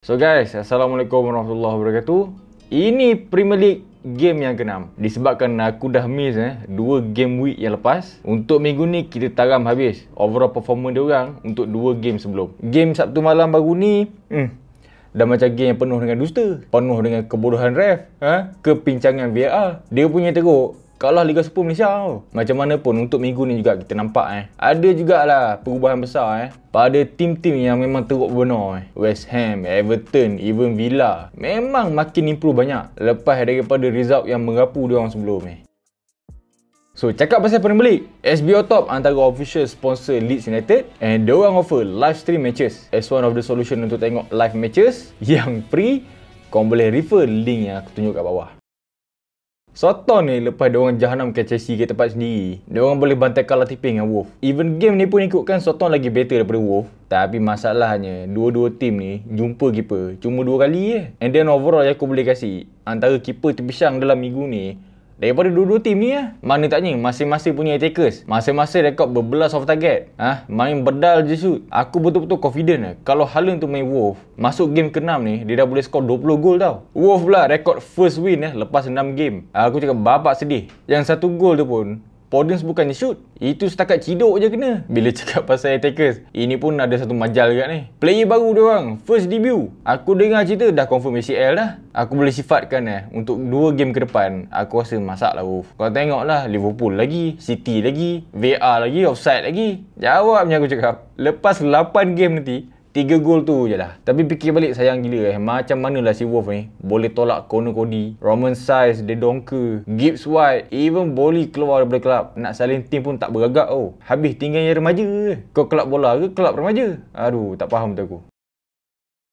So guys, Assalamualaikum warahmatullahi wabarakatuh. Ini Premier League game yang keenam. Disebabkan aku dah miss eh 2 game week yang lepas. Untuk minggu ni kita taram habis overall performance dia orang untuk 2 game sebelum. Game Sabtu malam baru ni, hmm, dah macam game yang penuh dengan dusta, penuh dengan kebodohan ref, ha, kepincangan VAR. Dia punya teruk kalau Liga Super Malaysia tau. Macam mana pun untuk minggu ni juga kita nampak eh. Ada jugalah perubahan besar eh. Pada tim-tim yang memang teruk benar eh. West Ham, Everton, even Villa. Memang makin improve banyak. Lepas daripada result yang merapu diorang sebelum ni. Eh. So cakap pasal Premier League, SBO Top antara official sponsor Leeds United and diorang offer live stream matches as one of the solution untuk tengok live matches yang free, kau boleh refer link yang aku tunjuk kat bawah. Soto ni lepas dia orang jahanam ke Chelsea ke tempat sendiri. Dia orang boleh bantai kalah tipping dengan Wolf. Even game ni pun ikutkan Soto lagi better daripada Wolf. Tapi masalahnya, dua-dua tim ni jumpa keeper cuma dua kali je. And then overall yang aku boleh kasih, antara keeper terpisang dalam minggu ni, daripada dua-dua tim ni lah. Mana tak ni, masing-masing punya attackers. Masing-masing rekod berbelas off target. Ah, ha? main bedal je shoot. Aku betul-betul confident lah. Kalau Haaland tu main Wolf, masuk game ke-6 ni, dia dah boleh score 20 gol tau. Wolf pula rekod first win lah, lepas 6 game. Aku cakap bapak sedih. Yang satu gol tu pun, Podence bukannya shoot. Itu setakat ciduk je kena. Bila cakap pasal attackers. Ini pun ada satu majal kat ni. Player baru dia orang. First debut. Aku dengar cerita dah confirm ACL dah. Aku boleh sifatkan eh. Untuk dua game ke depan. Aku rasa masak lah Wolf. Kau tengok lah. Liverpool lagi. City lagi. VR lagi. Offside lagi. Jawab ni aku cakap. Lepas 8 game nanti. Tiga gol tu je lah. Tapi fikir balik sayang gila eh. Macam manalah si Wolf ni. Boleh tolak Conor Cody. Roman Size, The Donker, Gibbs White. Even boleh keluar daripada kelab. Nak salin tim pun tak beragak tau. Oh. Habis tinggal yang remaja. Kau kelab bola ke kelab remaja? Aduh tak faham tu aku.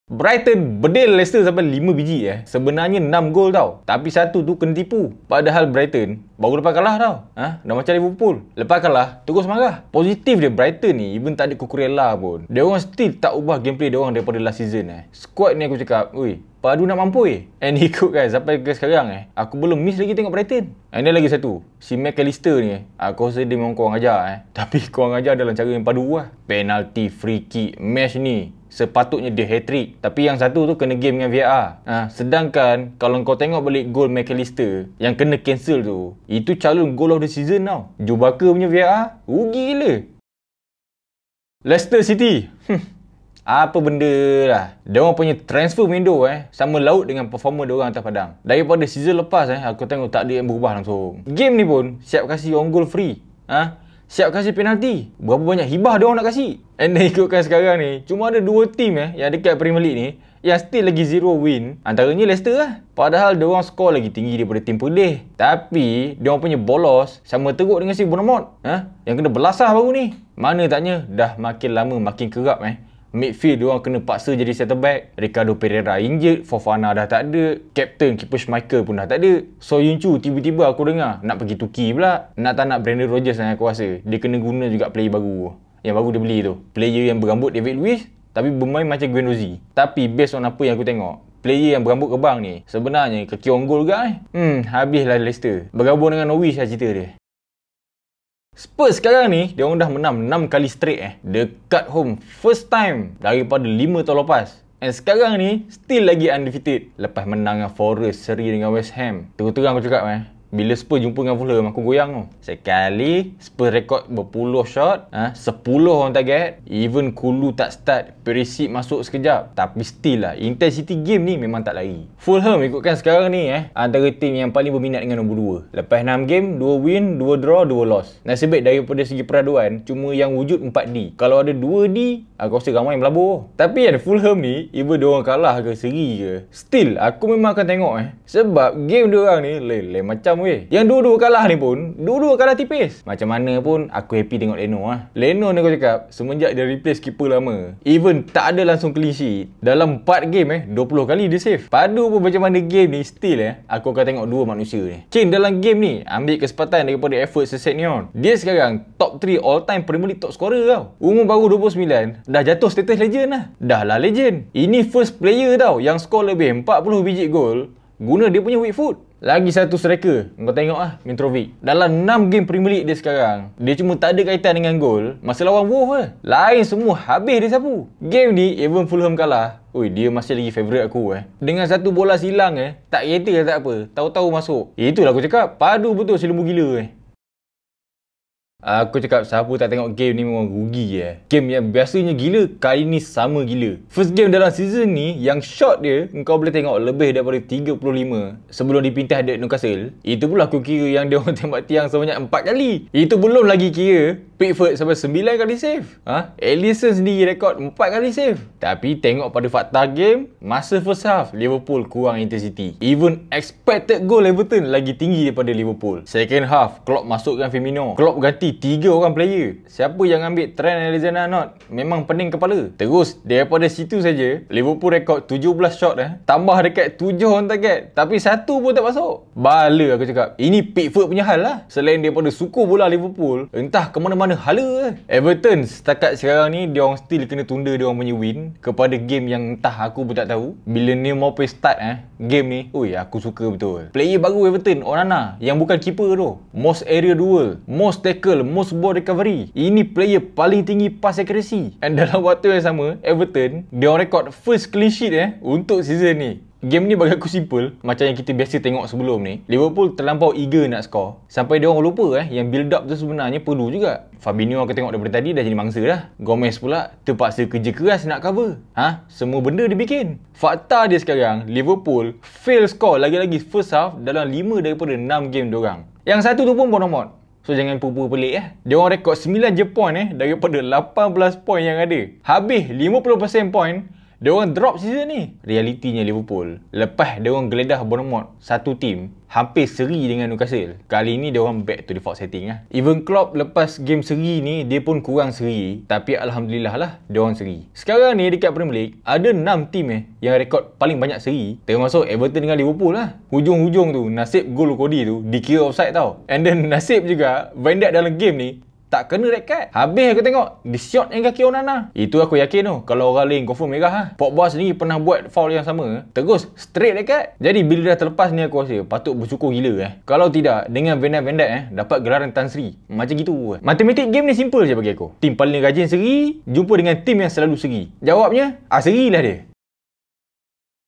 Brighton bedil Leicester sampai 5 biji eh. Sebenarnya 6 gol tau. Tapi satu tu kena tipu. Padahal Brighton baru lepas kalah tau. Ha? Dah macam Liverpool. Lepas kalah, terus marah. Positif dia Brighton ni even tak ada Kukurela pun. Dia orang still tak ubah gameplay dia orang daripada last season eh. Squad ni aku cakap, wey, padu nak mampu eh. And ikut guys, sampai ke sekarang eh. Aku belum miss lagi tengok Brighton. And then lagi satu, si McAllister ni, eh. aku rasa dia memang kurang ajar eh. Tapi kurang ajar dalam cara yang padu lah. Penalty free kick match ni sepatutnya dia hat-trick tapi yang satu tu kena game dengan VAR ha, sedangkan kalau kau tengok balik gol McAllister yang kena cancel tu itu calon goal of the season tau Jubaka punya VAR rugi gila Leicester City hmm, apa benda lah dia punya transfer window eh sama laut dengan performer dia orang atas padang daripada season lepas eh aku tengok tak ada yang berubah langsung game ni pun siap kasih on goal free ha? siap kasih penalti. Berapa banyak hibah dia orang nak kasih. And then ikutkan sekarang ni, cuma ada dua team eh yang dekat Premier League ni yang still lagi zero win. Antaranya Leicester lah. Padahal dia orang skor lagi tinggi daripada tim pulih. Tapi dia orang punya bolos sama teruk dengan si Bournemouth. Ha? Yang kena belasah baru ni. Mana taknya dah makin lama makin kerap eh Midfield diorang kena paksa jadi centre back. Ricardo Pereira injured, Fofana dah tak ada. Captain Kipus Michael pun dah tak ada. So Yun Chu tiba-tiba aku dengar nak pergi Turki pula. Nak tak nak Brandon Rogers yang aku rasa. Dia kena guna juga player baru. Yang baru dia beli tu. Player yang berambut David Luiz tapi bermain macam Guendouzi. Tapi based on apa yang aku tengok, player yang berambut kebang ni sebenarnya kaki onggol juga eh. Hmm, habislah Leicester. Bergabung dengan Norwich lah cerita dia. Spurs sekarang ni, dia orang dah menang 6 kali straight eh. Dekat home, first time daripada 5 tahun lepas. And sekarang ni, still lagi undefeated. Lepas menang dengan Forest, seri dengan West Ham. Terus terang aku cakap eh, bila Spurs jumpa dengan Fulham aku goyang tu. Sekali Spurs rekod berpuluh shot, ah ha? 10 orang target, even Kulu tak start, Perisic masuk sekejap. Tapi still lah intensity game ni memang tak lari. Fulham ikutkan sekarang ni eh antara team yang paling berminat dengan nombor 2. Lepas 6 game, 2 win, 2 draw, 2 loss. Nasib baik daripada segi peraduan, cuma yang wujud 4D. Kalau ada 2D, aku rasa ramai yang melabur. Tapi ada Fulham ni, even dia orang kalah ke seri ke, still aku memang akan tengok eh. Sebab game dia orang ni lain-lain macam dalam weh. Yang dulu dua kalah ni pun, dulu dua kalah tipis. Macam mana pun aku happy tengok Leno ah. Leno ni aku cakap semenjak dia replace keeper lama, even tak ada langsung clean sheet. Dalam 4 game eh 20 kali dia save. Padu pun macam mana game ni still eh aku akan tengok dua manusia ni. Chain dalam game ni ambil kesempatan daripada effort senior. Dia sekarang top 3 all time Premier League top scorer tau. Umur baru 29 dah jatuh status legend lah. Dah lah legend. Ini first player tau yang score lebih 40 biji gol guna dia punya weak foot. Lagi satu striker, kau tengok lah, Mitrovic. Dalam 6 game Premier League dia sekarang, dia cuma tak ada kaitan dengan gol masa lawan Wolves lah. Lain semua habis dia sapu. Game ni, even Fulham kalah, Ui, dia masih lagi favourite aku eh. Dengan satu bola silang eh, tak kereta tak apa, tahu-tahu masuk. Itulah aku cakap, padu betul silumbu gila eh. Aku cakap siapa tak tengok game ni memang rugi je eh. Game yang biasanya gila, kali ni sama gila First game dalam season ni, yang shot dia Engkau boleh tengok lebih daripada 35 Sebelum dipintah dia Newcastle Itu pula aku kira yang dia orang tembak tiang sebanyak 4 kali Itu belum lagi kira Pickford sampai 9 kali save. Ha? Allison sendiri rekod 4 kali save. Tapi tengok pada fakta game, masa first half, Liverpool kurang intensity. Even expected goal Everton lagi tinggi daripada Liverpool. Second half, Klopp masukkan Firmino. Klopp ganti 3 orang player. Siapa yang ambil trend Alexander Arnold? Memang pening kepala. Terus, daripada situ saja, Liverpool rekod 17 shot. Eh? Tambah dekat 7 on target. Tapi satu pun tak masuk. Bala aku cakap. Ini Pickford punya hal lah. Selain daripada suku bola Liverpool, entah ke mana-mana mana hala eh? Everton setakat sekarang ni dia orang still kena tunda dia orang punya win kepada game yang entah aku pun tak tahu. Bila ni mau pergi start eh game ni. Ui aku suka betul. Player baru Everton Onana yang bukan keeper tu. Most area duel, most tackle, most ball recovery. Ini player paling tinggi pass accuracy. And dalam waktu yang sama Everton dia orang record first clean sheet eh untuk season ni. Game ni bagi aku simple Macam yang kita biasa tengok sebelum ni Liverpool terlampau eager nak score Sampai dia orang lupa eh Yang build up tu sebenarnya perlu juga Fabinho aku tengok daripada tadi dah jadi mangsa dah Gomez pula terpaksa kerja keras nak cover Ha? Semua benda dia bikin Fakta dia sekarang Liverpool fail score lagi-lagi first half Dalam 5 daripada 6 game diorang Yang satu tu pun bonomot So jangan pupu pelik eh. Dia orang rekod 9 je point eh daripada 18 point yang ada. Habis 50% point dia orang drop season ni. Realitinya Liverpool. Lepas dia orang geledah Bournemouth, satu tim hampir seri dengan Newcastle. Kali ni dia orang back to default setting lah. Even Klopp lepas game seri ni, dia pun kurang seri. Tapi Alhamdulillah lah, dia orang seri. Sekarang ni dekat Premier League, ada enam tim eh yang rekod paling banyak seri. Termasuk Everton dengan Liverpool lah. Hujung-hujung tu, nasib gol Cody tu dikira offside tau. And then nasib juga, Van Dijk dalam game ni, tak kena red card. Habis aku tengok, dia shot yang kaki Onana. Itu aku yakin tu. Kalau orang lain confirm merah lah. Ha? Pop Boss sendiri pernah buat foul yang sama. Terus, straight red card. Jadi, bila dah terlepas ni aku rasa patut bersyukur gila eh. Kalau tidak, dengan Vendat Vendat eh, dapat gelaran Tan Sri. Macam gitu. Eh. Matematik game ni simple je bagi aku. Tim paling rajin seri, jumpa dengan tim yang selalu seri. Jawapnya, ah seri lah dia.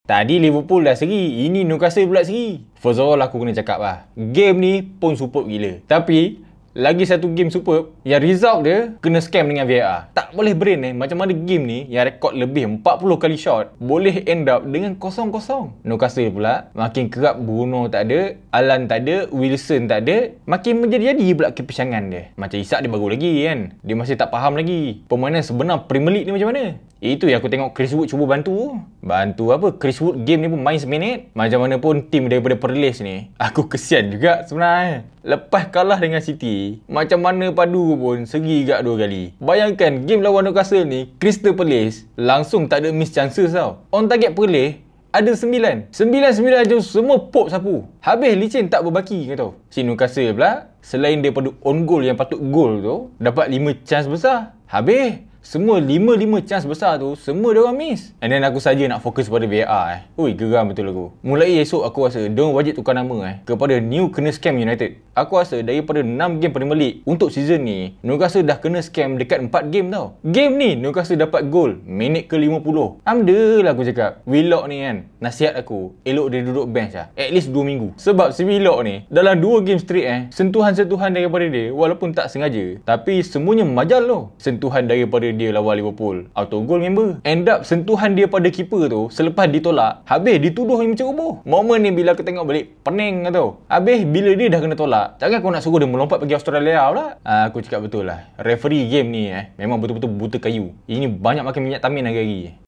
Tadi Liverpool dah seri, ini Newcastle pula seri. First of all, aku kena cakap lah. Game ni pun support gila. Tapi, lagi satu game superb yang result dia kena scam dengan VAR. Tak boleh brain eh macam mana game ni yang rekod lebih 40 kali shot boleh end up dengan kosong-kosong. Newcastle pula makin kerap Bruno tak ada, Alan tak ada, Wilson tak ada, makin menjadi-jadi pula kepincangan dia. Macam Isak dia baru lagi kan. Dia masih tak faham lagi pemainan sebenar Premier League ni macam mana. Itu yang aku tengok Chris Wood cuba bantu. Bantu apa? Chris Wood game ni pun main seminit. Macam mana pun tim daripada Perlis ni. Aku kesian juga sebenarnya. Lepas kalah dengan City. Macam mana padu pun segi juga dua kali. Bayangkan game lawan Newcastle ni. Crystal Perlis. Langsung tak ada miss chances tau. On target Perlis. Ada sembilan. Sembilan-sembilan jam semua pop sapu. Habis licin tak berbaki kata. Si Newcastle pula. Selain daripada on goal yang patut goal tu. Dapat lima chance besar. Habis. Semua lima lima chance besar tu Semua dia orang miss And then aku saja nak fokus pada VAR eh Ui geram betul aku Mulai esok aku rasa Dia wajib tukar nama eh Kepada New Kena Scam United Aku rasa daripada 6 game Premier League untuk season ni, Newcastle dah kena scam dekat 4 game tau. Game ni Newcastle dapat gol minit ke 50. Amda lah aku cakap. Willock ni kan, nasihat aku, elok dia duduk bench lah. At least 2 minggu. Sebab si Willock ni, dalam 2 game straight eh, sentuhan-sentuhan daripada dia walaupun tak sengaja. Tapi semuanya majal loh. Sentuhan daripada dia lawan Liverpool. Auto goal member. End up sentuhan dia pada keeper tu selepas ditolak, habis dituduh macam roboh. Moment ni bila aku tengok balik, pening lah tau. Habis bila dia dah kena tolak, Takkan aku nak suruh dia melompat pergi Australia pula? Ha, aku cakap betul lah. Referee game ni eh, memang betul-betul buta kayu. Ini banyak makan minyak tamin hari-hari.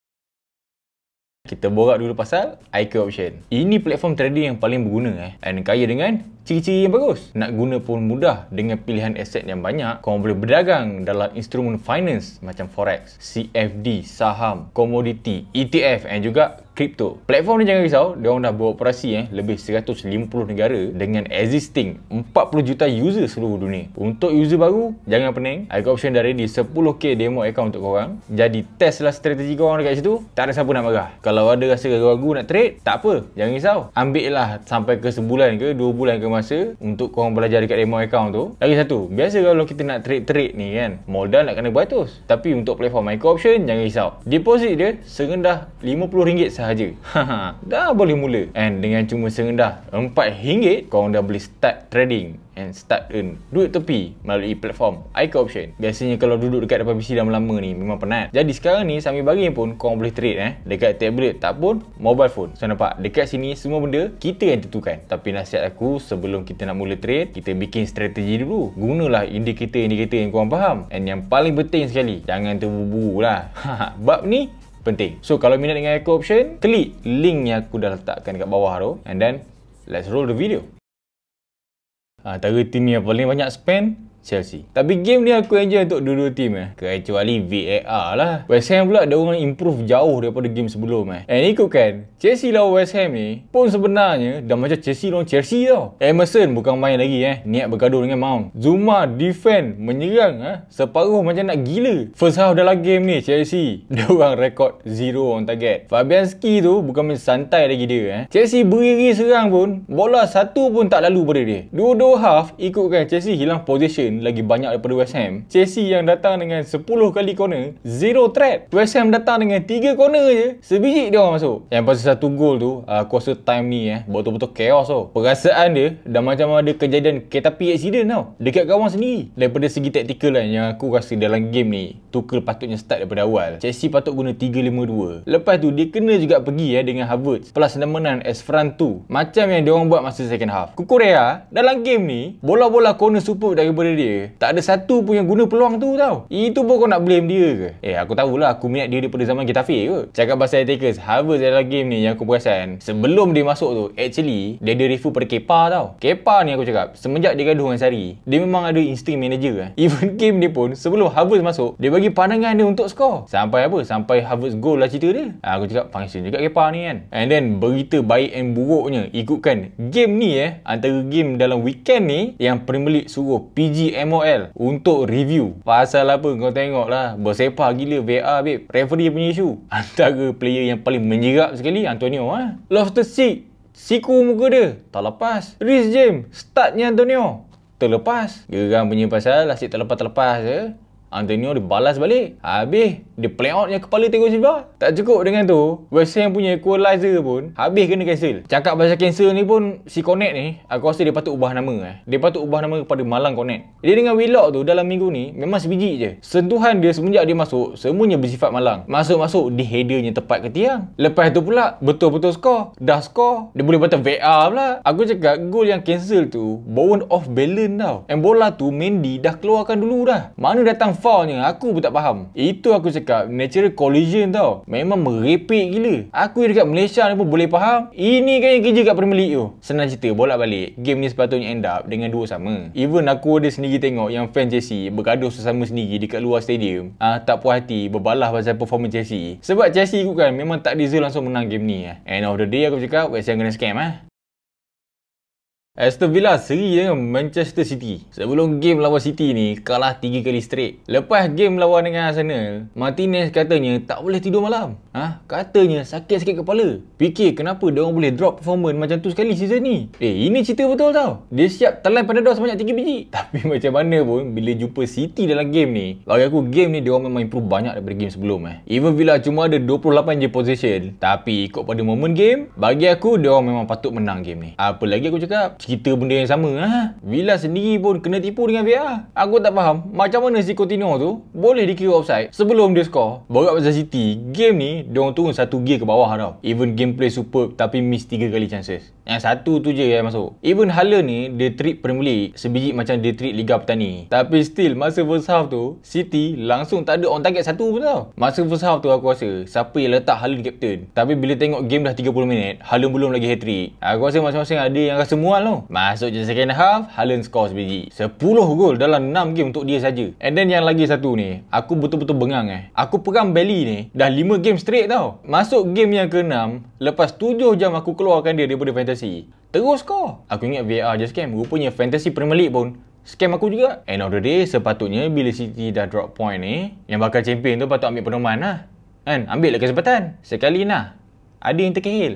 Kita borak dulu pasal IQ Option. Ini platform trading yang paling berguna eh. And kaya dengan ciri-ciri yang bagus. Nak guna pun mudah dengan pilihan aset yang banyak. Kau boleh berdagang dalam instrumen finance macam forex, CFD, saham, komoditi, ETF and juga Kripto Platform ni jangan risau, dia orang dah beroperasi eh lebih 150 negara dengan existing 40 juta user seluruh dunia. Untuk user baru, jangan pening. I option dari di 10k demo account untuk korang. Jadi testlah strategi korang dekat situ. Tak ada siapa nak marah. Kalau ada rasa ragu-ragu nak trade, tak apa. Jangan risau. Ambil lah sampai ke sebulan ke dua bulan ke masa untuk korang belajar dekat demo account tu. Lagi satu, biasa kalau kita nak trade-trade ni kan, modal nak kena beratus. Tapi untuk platform micro option, jangan risau. Deposit dia serendah RM50 sahaja sahaja. dah boleh mula. And dengan cuma serendah RM4, korang dah boleh start trading and start earn duit tepi melalui platform ICO Option. Biasanya kalau duduk dekat depan PC dah lama ni memang penat. Jadi sekarang ni sambil bagi pun korang boleh trade eh. Dekat tablet tak pun mobile phone. So nampak dekat sini semua benda kita yang tentukan. Tapi nasihat aku sebelum kita nak mula trade kita bikin strategi dulu. Gunalah indikator-indikator yang korang faham. And yang paling penting sekali jangan terburu-buru lah. Bab ni penting. So kalau minat dengan echo option, klik link yang aku dah letakkan dekat bawah tu and then let's roll the video. Ah, antara team yang paling banyak spend Chelsea. Tapi game ni aku enjoy untuk dua-dua team eh. Kecuali VAR lah. West Ham pula dia orang improve jauh daripada game sebelum eh. And ikut kan, Chelsea lawan West Ham ni pun sebenarnya dah macam Chelsea lawan Chelsea tau. Emerson bukan main lagi eh. Niat bergaduh dengan Mount. Zuma defend menyerang eh. Separuh macam nak gila. First half dalam game ni Chelsea. Dia orang rekod zero on target. Fabianski tu bukan main santai lagi dia eh. Chelsea beriri serang pun bola satu pun tak lalu pada dia. Dua-dua half ikutkan Chelsea hilang position Wilson lagi banyak daripada West Ham. Chelsea yang datang dengan 10 kali corner, zero threat. West Ham datang dengan 3 corner je. Sebiji dia orang masuk. Yang pasal satu gol tu, aku ah, rasa time ni eh, betul-betul chaos tau. Perasaan dia dah macam ada kejadian ketapi accident tau. Dekat kawan sendiri. Daripada segi taktikal kan, yang aku rasa dalam game ni, Tuchel patutnya start daripada awal. Chelsea patut guna 3-5-2. Lepas tu, dia kena juga pergi eh, dengan Havertz. Plus nemenan Front 2. Macam yang dia orang buat masa second half. Kukurea, dalam game ni, bola-bola corner superb daripada dia dia Tak ada satu pun yang guna peluang tu tau Itu pun kau nak blame dia ke? Eh aku tahulah aku minat dia daripada zaman kita fail kot Cakap pasal Attackers Harvest adalah game ni yang aku perasan Sebelum dia masuk tu Actually dia ada review pada Kepa tau Kepa ni aku cakap Semenjak dia gaduh dengan Sari Dia memang ada instinct manager kan Even game dia pun Sebelum Harvest masuk Dia bagi pandangan dia untuk skor Sampai apa? Sampai Harvest goal lah cerita dia ha, Aku cakap function juga Kepa ni kan And then berita baik and buruknya Ikutkan game ni eh Antara game dalam weekend ni Yang Premier League suruh PG MOL untuk review. Pasal apa kau tengoklah. Bersepah gila VAR babe. Referee punya isu. Antara player yang paling menyerap sekali Antonio ah. Ha? Loftus Cheek siku muka dia tak lepas. Rhys James startnya Antonio terlepas. Geram punya pasal asyik terlepas-terlepas je. Eh. Antonio dibalas balik. Habis dia play out yang kepala tengok Silva. Tak cukup dengan tu, West Ham punya equalizer pun habis kena cancel. Cakap pasal cancel ni pun si Connect ni aku rasa dia patut ubah nama eh. Dia patut ubah nama kepada Malang Connect. Dia dengan Willock tu dalam minggu ni memang sebiji je. Sentuhan dia semenjak dia masuk semuanya bersifat malang. Masuk-masuk di headernya tepat ke tiang. Lepas tu pula betul-betul skor. Dah skor, dia boleh patah VAR pula. Aku cakap gol yang cancel tu born off balance tau. And bola tu Mendy dah keluarkan dulu dah. Mana datang far aku pun tak faham itu aku cakap natural collision tau memang merepek gila aku yang dekat Malaysia ni pun boleh faham ini kan yang kerja kat Premier League tu senang cerita bolak balik game ni sepatutnya end up dengan dua sama even aku ada sendiri tengok yang fan Chelsea bergaduh sesama sendiri dekat luar stadium ah tak puas hati berbalah pasal performance Chelsea sebab Chelsea ikut kan memang tak deserve langsung menang game ni and eh. of the day aku cakap West Ham kena scam ah Aston Villa seri dengan Manchester City. Sebelum game lawan City ni, kalah 3 kali straight. Lepas game lawan dengan Arsenal, Martinez katanya tak boleh tidur malam. Ha? Katanya sakit sikit kepala. Fikir kenapa dia orang boleh drop performance macam tu sekali season ni. Eh, ini cerita betul tau. Dia siap telan pada dos sebanyak 3 biji. Tapi macam mana pun, bila jumpa City dalam game ni, bagi aku game ni dia orang memang improve banyak daripada game sebelum eh. Even Villa cuma ada 28 je position. Tapi ikut pada moment game, bagi aku dia orang memang patut menang game ni. Apa lagi aku cakap? cerita benda yang sama ha? Villa sendiri pun kena tipu dengan VR aku tak faham macam mana si Coutinho tu boleh dikira offside sebelum dia skor berat pasal City game ni diorang turun satu gear ke bawah tau even gameplay superb tapi miss 3 kali chances yang satu tu je yang masuk. Even Hala ni, dia treat Premier League sebiji macam dia treat Liga Petani. Tapi still, masa first half tu, City langsung tak ada on target satu pun tau. Masa first half tu aku rasa, siapa yang letak Hala di captain. Tapi bila tengok game dah 30 minit, Hala belum lagi hat-trick. Aku rasa masing-masing ada yang rasa mual tau. Masuk je second half, Hala score sebiji. 10 gol dalam 6 game untuk dia saja. And then yang lagi satu ni, aku betul-betul bengang eh. Aku pegang belly ni, dah 5 game straight tau. Masuk game yang ke-6, lepas 7 jam aku keluarkan dia daripada fantasy fantasy. Terus kau. Aku ingat VAR je scam. Rupanya fantasy Premier League pun scam aku juga. End of the day, sepatutnya bila City dah drop point ni, yang bakal champion tu patut ambil penuman lah. Kan? Ambil lah kesempatan. Sekali lah. Ada yang terkehil.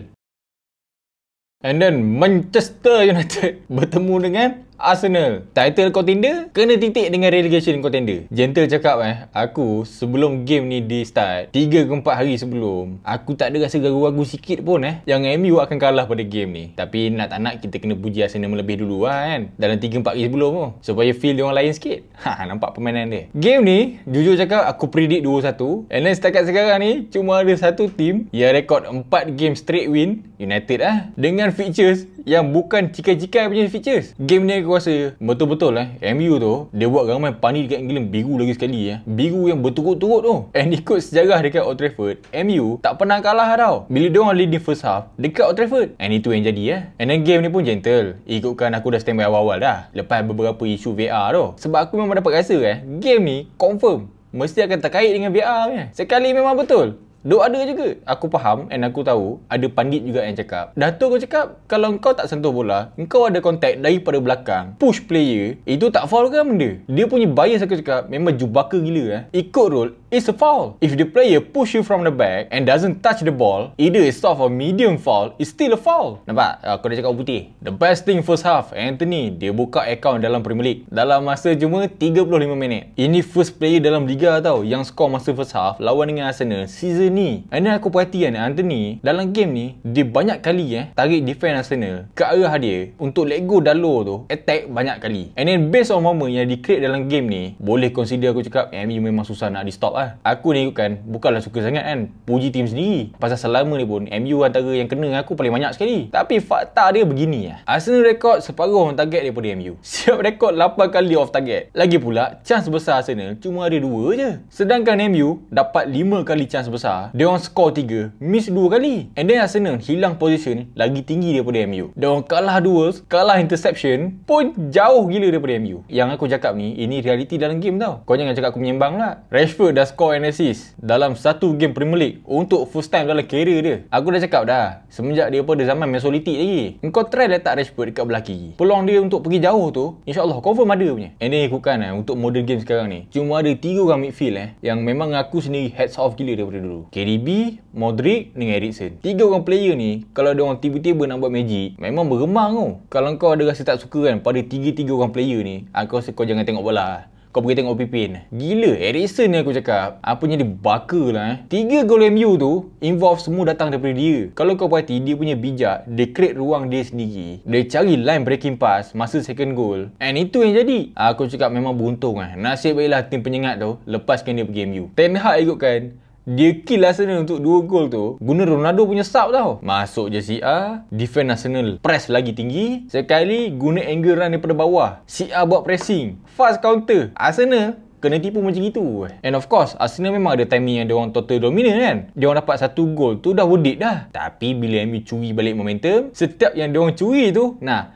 And then Manchester United bertemu dengan Arsenal Title contender Kena titik dengan relegation contender Gentle cakap eh Aku sebelum game ni di start 3 ke 4 hari sebelum Aku tak ada rasa ragu-ragu sikit pun eh Yang MU akan kalah pada game ni Tapi nak tak nak kita kena puji Arsenal melebih dulu lah kan Dalam 3 ke 4 hari sebelum tu Supaya feel dia orang lain sikit Ha nampak permainan dia Game ni Jujur cakap aku predict 2-1 And then setakat sekarang ni Cuma ada satu team Yang record 4 game straight win United lah Dengan features Yang bukan cikai-cikai punya features Game ni aku rasa betul-betul eh MU tu dia buat ramai panik dekat England biru lagi sekali eh. Biru yang berturut-turut tu. And ikut sejarah dekat Old Trafford, MU tak pernah kalah tau. Bila dia orang di first half dekat Old Trafford. And itu yang jadi eh. And then game ni pun gentle. Ikutkan aku dah standby awal-awal dah. Lepas beberapa isu VR tu. Sebab aku memang dapat rasa eh game ni confirm mesti akan terkait dengan VR punya. Sekali memang betul. Duk ada juga. Aku faham and aku tahu ada pandit juga yang cakap. Dato' kau cakap kalau kau tak sentuh bola, kau ada kontak daripada belakang. Push player, itu tak foul ke benda? Dia punya bias aku cakap memang jubaka gila eh. Ikut rule, it's a foul. If the player push you from the back and doesn't touch the ball, either it's soft or medium foul, it's still a foul. Nampak? Aku dah cakap putih. The best thing first half, Anthony, dia buka account dalam Premier League. Dalam masa cuma 35 minit. Ini first player dalam Liga tau yang score masa first half lawan dengan Arsenal season ni ini eh, aku perhati kan Anthony. Dalam game ni Dia banyak kali eh Tarik defense Arsenal Ke arah dia Untuk let go Dalo tu Attack banyak kali And then based on moment Yang di create dalam game ni Boleh consider aku cakap eh, MU memang susah nak di stop lah Aku ni ikutkan Bukanlah suka sangat kan Puji team sendiri Pasal selama ni pun MU antara yang kena aku Paling banyak sekali Tapi fakta dia begini lah Arsenal record separuh on target daripada MU Siap record 8 kali off target Lagi pula Chance besar Arsenal Cuma ada 2 je Sedangkan MU Dapat 5 kali chance besar dia orang skor 3, miss 2 kali. And then Arsenal hilang position lagi tinggi daripada MU. Dia orang kalah duels, kalah interception pun jauh gila daripada MU. Yang aku cakap ni, ini realiti dalam game tau. Kau jangan cakap aku menyembang lah. Rashford dah skor and assist dalam satu game Premier League untuk first time dalam career dia. Aku dah cakap dah, semenjak dia pada zaman Mesolitik lagi. Kau try letak Rashford dekat belah kiri. Peluang dia untuk pergi jauh tu, insyaAllah confirm ada punya. And then ikutkan lah eh, untuk modern game sekarang ni. Cuma ada 3 orang midfield eh, yang memang aku sendiri heads off gila daripada dulu. KDB, Modric dengan Ericsson. Tiga orang player ni, kalau dia orang tiba-tiba nak buat magic, memang beremang tu. Kalau kau ada rasa tak suka kan pada tiga-tiga orang player ni, aku ah, rasa kau jangan tengok bola Kau pergi tengok Pipin. Gila, Ericsson ni aku cakap. Apanya dia baka lah eh. Tiga gol MU tu, involve semua datang daripada dia. Kalau kau perhati, dia punya bijak. Dia create ruang dia sendiri. Dia cari line breaking pass masa second goal. And itu yang jadi. Ah, aku cakap memang beruntung lah. Eh. Nasib baiklah tim penyengat tu, lepaskan dia pergi MU. Ten Hag ikutkan, dia kill Arsenal untuk 2 gol tu Guna Ronaldo punya sub tau Masuk je si A Defend Arsenal Press lagi tinggi Sekali guna angle run daripada bawah Si A buat pressing Fast counter Arsenal kena tipu macam itu. And of course, Arsenal memang ada timing yang dia orang total dominant kan. Dia orang dapat satu gol tu dah wedik dah. Tapi bila MU curi balik momentum, setiap yang dia orang curi tu, nah,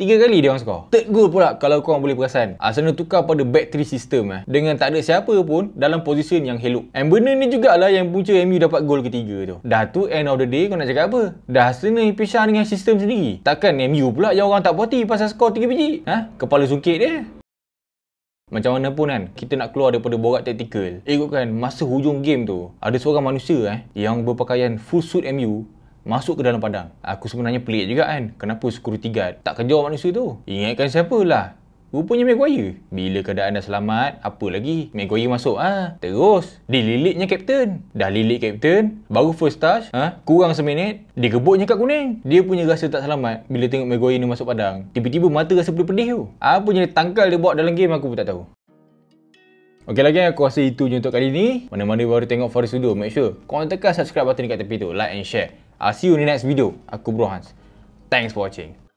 Tiga kali dia orang score. Third goal pula kalau kau boleh perasan. Arsenal tukar pada back three system eh. Dengan tak ada siapa pun dalam posisi yang helok. And benda ni jugalah yang punca MU dapat gol ketiga tu. Dah tu end of the day kau nak cakap apa? Dah Arsenal yang pisah dengan sistem sendiri. Takkan MU pula yang orang tak puati pasal skor tiga biji? Ha? Kepala sungkit dia. Macam mana pun kan, kita nak keluar daripada borak taktikal. Ikutkan masa hujung game tu, ada seorang manusia eh, yang berpakaian full suit MU masuk ke dalam padang. Aku sebenarnya pelik juga kan. Kenapa security guard tak kejar manusia tu? Ingatkan siapalah. Rupanya Maguire. Bila keadaan dah selamat, apa lagi? Maguire masuk ah. Ha? Terus dililitnya kapten. Dah lilit kapten, baru first touch, ha? kurang seminit, digebuknya kat kuning. Dia punya rasa tak selamat bila tengok Maguire ni masuk padang. Tiba-tiba mata rasa pedih-pedih tu. Apa yang tangkal dia buat dalam game aku pun tak tahu. Okey lagi aku rasa itu je untuk kali ni. Mana-mana baru tengok Forest Studio, make sure korang tekan subscribe button kat tepi tu, like and share. I'll see you in the next video. Aku Bro Hans. Thanks for watching.